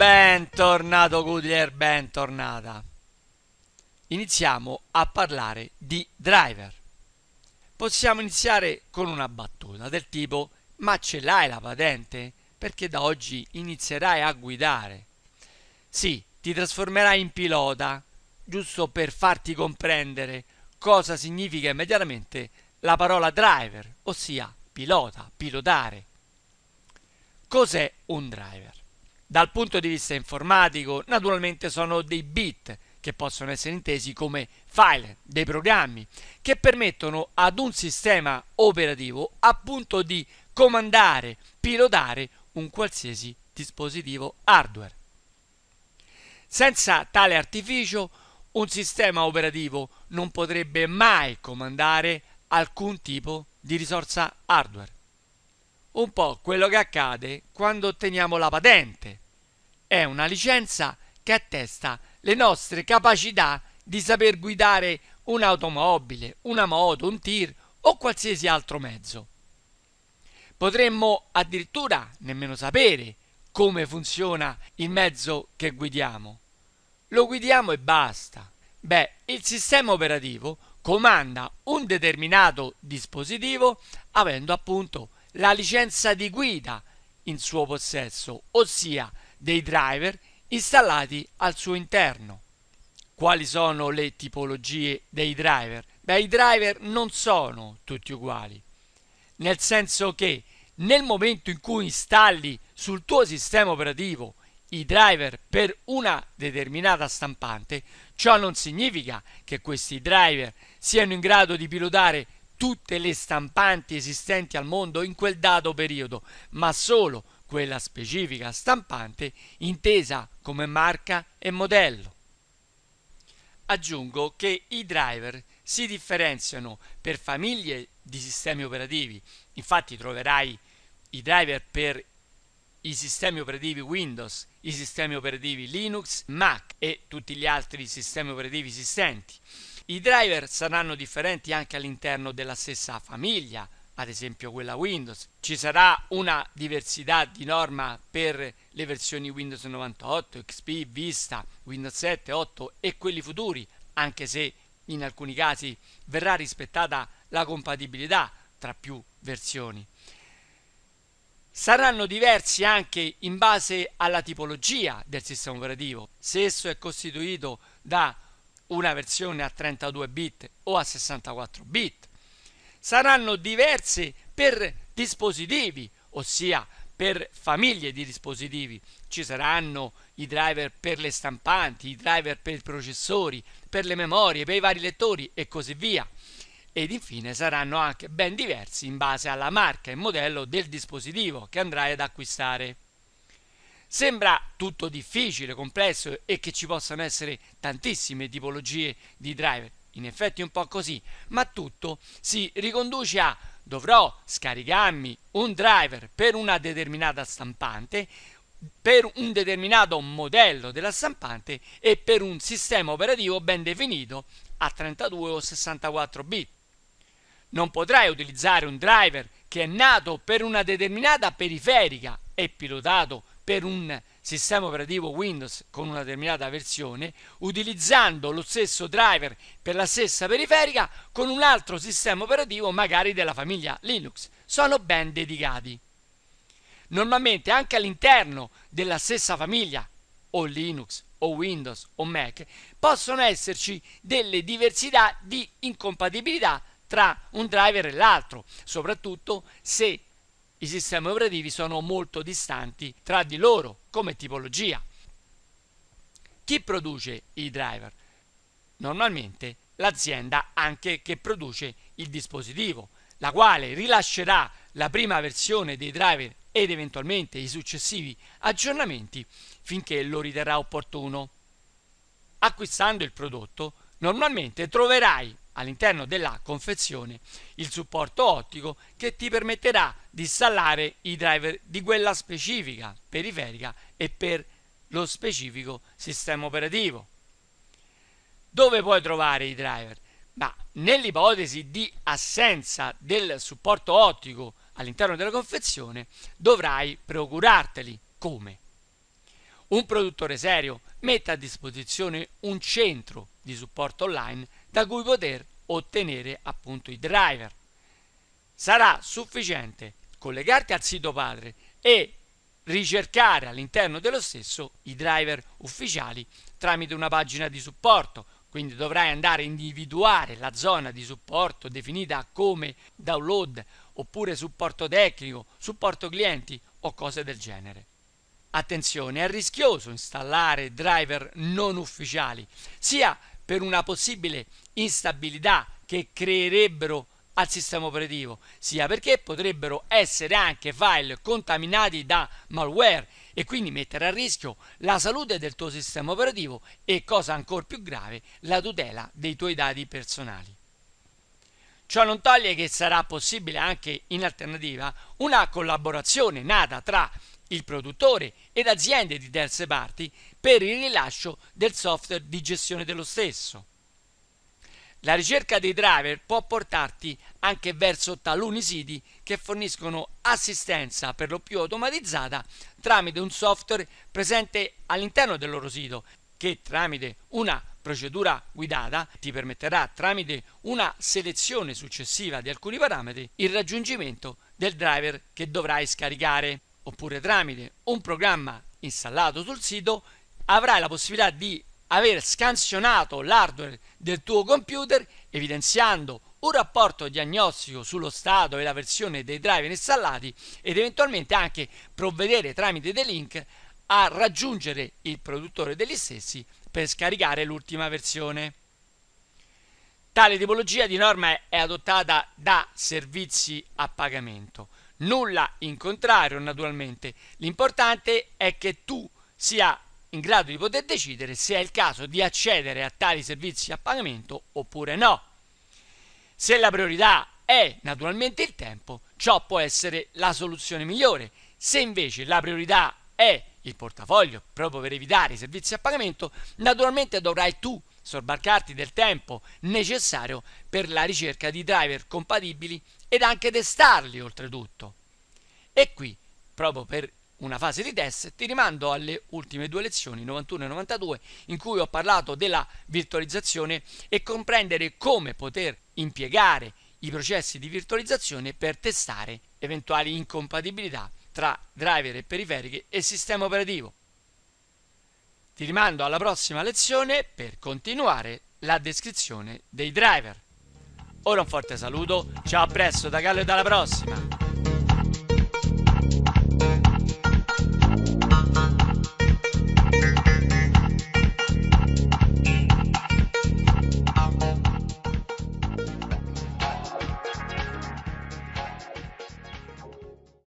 Bentornato Goodyear, bentornata. Iniziamo a parlare di driver. Possiamo iniziare con una battuta del tipo ma ce l'hai la patente? Perché da oggi inizierai a guidare. Sì, ti trasformerai in pilota, giusto per farti comprendere cosa significa immediatamente la parola driver, ossia pilota, pilotare. Cos'è un driver? Dal punto di vista informatico, naturalmente sono dei bit che possono essere intesi come file, dei programmi, che permettono ad un sistema operativo appunto di comandare, pilotare un qualsiasi dispositivo hardware. Senza tale artificio un sistema operativo non potrebbe mai comandare alcun tipo di risorsa hardware. Un po' quello che accade quando otteniamo la patente è una licenza che attesta le nostre capacità di saper guidare un'automobile, una moto, un tir o qualsiasi altro mezzo. Potremmo addirittura nemmeno sapere come funziona il mezzo che guidiamo. Lo guidiamo e basta. Beh, il sistema operativo comanda un determinato dispositivo avendo appunto la licenza di guida in suo possesso, ossia dei driver installati al suo interno. Quali sono le tipologie dei driver? Beh, i driver non sono tutti uguali, nel senso che nel momento in cui installi sul tuo sistema operativo i driver per una determinata stampante, ciò non significa che questi driver siano in grado di pilotare tutte le stampanti esistenti al mondo in quel dato periodo, ma solo quella specifica stampante intesa come marca e modello. Aggiungo che i driver si differenziano per famiglie di sistemi operativi, infatti troverai i driver per i sistemi operativi Windows, i sistemi operativi Linux, Mac e tutti gli altri sistemi operativi esistenti. I driver saranno differenti anche all'interno della stessa famiglia ad esempio quella Windows. Ci sarà una diversità di norma per le versioni Windows 98, XP, Vista, Windows 7, 8 e quelli futuri, anche se in alcuni casi verrà rispettata la compatibilità tra più versioni. Saranno diversi anche in base alla tipologia del sistema operativo, se esso è costituito da una versione a 32 bit o a 64 bit, saranno diverse per dispositivi, ossia per famiglie di dispositivi. Ci saranno i driver per le stampanti, i driver per i processori, per le memorie, per i vari lettori e così via. Ed infine saranno anche ben diversi in base alla marca e modello del dispositivo che andrai ad acquistare. Sembra tutto difficile, complesso e che ci possano essere tantissime tipologie di driver in effetti un po' così, ma tutto si riconduce a dovrò scaricarmi un driver per una determinata stampante, per un determinato modello della stampante e per un sistema operativo ben definito a 32 o 64 bit. Non potrai utilizzare un driver che è nato per una determinata periferica e pilotato per un sistema operativo Windows con una determinata versione utilizzando lo stesso driver per la stessa periferica con un altro sistema operativo magari della famiglia Linux. Sono ben dedicati. Normalmente anche all'interno della stessa famiglia o Linux o Windows o Mac possono esserci delle diversità di incompatibilità tra un driver e l'altro, soprattutto se i sistemi operativi sono molto distanti tra di loro come tipologia. Chi produce i driver? Normalmente l'azienda anche che produce il dispositivo, la quale rilascerà la prima versione dei driver ed eventualmente i successivi aggiornamenti finché lo riterrà opportuno. Acquistando il prodotto, normalmente troverai all'interno della confezione il supporto ottico che ti permetterà di installare i driver di quella specifica periferica e per lo specifico sistema operativo. Dove puoi trovare i driver? Ma nell'ipotesi di assenza del supporto ottico all'interno della confezione dovrai procurarteli. Come? Un produttore serio mette a disposizione un centro di supporto online da cui poter ottenere appunto i driver. Sarà sufficiente collegarti al sito padre e ricercare all'interno dello stesso i driver ufficiali tramite una pagina di supporto, quindi dovrai andare a individuare la zona di supporto definita come download oppure supporto tecnico, supporto clienti o cose del genere. Attenzione, è rischioso installare driver non ufficiali, sia per una possibile instabilità che creerebbero al sistema operativo, sia perché potrebbero essere anche file contaminati da malware e quindi mettere a rischio la salute del tuo sistema operativo e, cosa ancora più grave, la tutela dei tuoi dati personali. Ciò non toglie che sarà possibile anche in alternativa una collaborazione nata tra il produttore ed aziende di terze parti per il rilascio del software di gestione dello stesso. La ricerca dei driver può portarti anche verso taluni siti che forniscono assistenza per lo più automatizzata tramite un software presente all'interno del loro sito che tramite una procedura guidata ti permetterà tramite una selezione successiva di alcuni parametri il raggiungimento del driver che dovrai scaricare oppure tramite un programma installato sul sito avrai la possibilità di aver scansionato l'hardware del tuo computer evidenziando un rapporto diagnostico sullo stato e la versione dei driver installati ed eventualmente anche provvedere tramite dei link a raggiungere il produttore degli stessi per scaricare l'ultima versione. Tale tipologia di norma è adottata da servizi a pagamento. Nulla in contrario, naturalmente. L'importante è che tu sia in grado di poter decidere se è il caso di accedere a tali servizi a pagamento oppure no. Se la priorità è naturalmente il tempo, ciò può essere la soluzione migliore. Se invece la priorità è il portafoglio, proprio per evitare i servizi a pagamento, naturalmente dovrai tu sorbarcarti del tempo necessario per la ricerca di driver compatibili ed anche testarli oltretutto. E qui, proprio per una fase di test, ti rimando alle ultime due lezioni, 91 e 92, in cui ho parlato della virtualizzazione e comprendere come poter impiegare i processi di virtualizzazione per testare eventuali incompatibilità tra driver e periferiche e sistema operativo. Ti rimando alla prossima lezione per continuare la descrizione dei driver. Ora un forte saluto, ciao a presto da Gallo e dalla prossima!